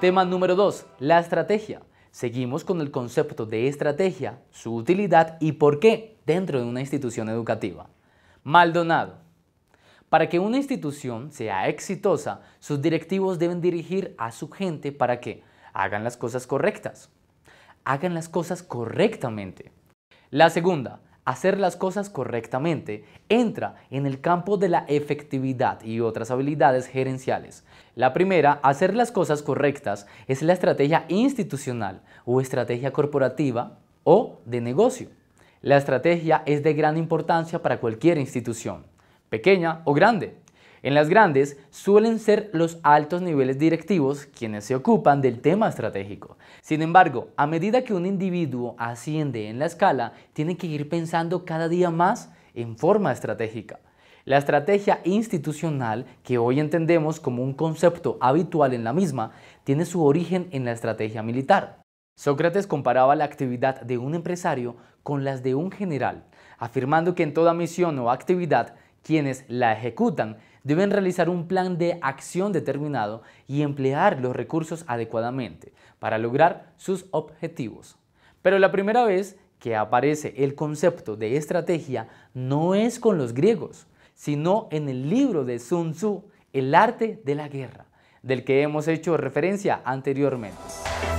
Tema número 2. La estrategia. Seguimos con el concepto de estrategia, su utilidad y por qué dentro de una institución educativa. Maldonado. Para que una institución sea exitosa, sus directivos deben dirigir a su gente para que hagan las cosas correctas. Hagan las cosas correctamente. La segunda, hacer las cosas correctamente, entra en el campo de la efectividad y otras habilidades gerenciales. La primera, hacer las cosas correctas, es la estrategia institucional o estrategia corporativa o de negocio. La estrategia es de gran importancia para cualquier institución, pequeña o grande. En las grandes suelen ser los altos niveles directivos quienes se ocupan del tema estratégico. Sin embargo, a medida que un individuo asciende en la escala, tiene que ir pensando cada día más en forma estratégica. La estrategia institucional, que hoy entendemos como un concepto habitual en la misma, tiene su origen en la estrategia militar. Sócrates comparaba la actividad de un empresario con las de un general, afirmando que en toda misión o actividad quienes la ejecutan deben realizar un plan de acción determinado y emplear los recursos adecuadamente para lograr sus objetivos. Pero la primera vez que aparece el concepto de estrategia no es con los griegos, sino en el libro de Sun Tzu, El arte de la guerra, del que hemos hecho referencia anteriormente.